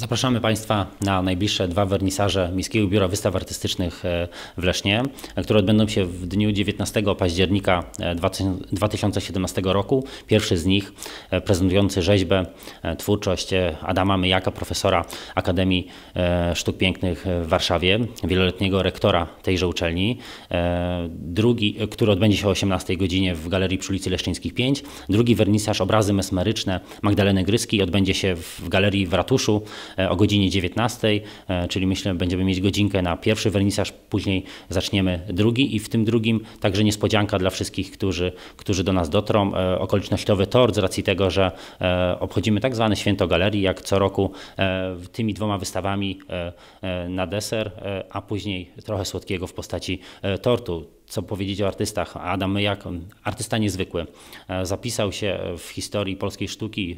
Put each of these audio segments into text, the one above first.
Zapraszamy Państwa na najbliższe dwa wernisaże Miejskiego Biura Wystaw Artystycznych e, w Lesznie, które odbędą się w dniu 19 października 2017 e, roku. Pierwszy z nich e, prezentujący rzeźbę, twórczość Adama Myjaka, profesora Akademii Sztuk Pięknych w Warszawie, wieloletniego rektora tejże uczelni. Drugi, który odbędzie się o 18 godzinie w Galerii przy ulicy Leszczyńskich 5. Drugi wernisaż Obrazy Mesmeryczne Magdaleny Gryski odbędzie się w Galerii w Ratuszu E, o godzinie 19, e, czyli myślę, będziemy mieć godzinkę na pierwszy wernisaż, później zaczniemy drugi i w tym drugim także niespodzianka dla wszystkich, którzy, którzy do nas dotrą. E, okolicznościowy tort z racji tego, że obchodzimy tak zwane święto galerii, jak co roku tymi dwoma wystawami na deser, a później trochę słodkiego w postaci tortu co powiedzieć o artystach. Adam Myjak, artysta niezwykły, e, zapisał się w historii polskiej sztuki,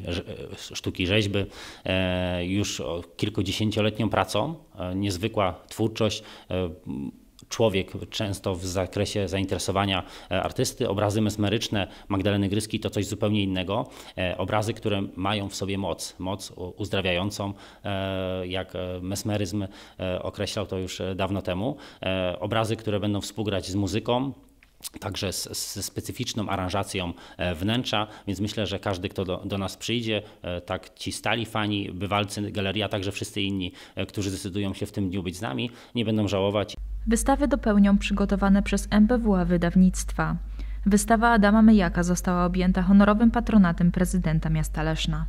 e, sztuki rzeźby e, już kilkudziesięcioletnią pracą, niezwykła twórczość człowiek często w zakresie zainteresowania e, artysty. Obrazy mesmeryczne Magdaleny Gryski to coś zupełnie innego. E, obrazy, które mają w sobie moc, moc uzdrawiającą, e, jak mesmeryzm określał to już dawno temu. Obrazy, które będą współgrać z muzyką, także ze specyficzną aranżacją wnętrza, więc myślę, że każdy, kto do, do, nas przyjdzie, tak ci stali fani, bywalcy, galeria, także wszyscy inni, którzy zdecydują się w tym dniu być z nami, nie będą żałować. Wystawy dopełnią przygotowane przez MBWA wydawnictwa. Wystawa Adama Myjaka została objęta honorowym patronatem prezydenta miasta Leszna.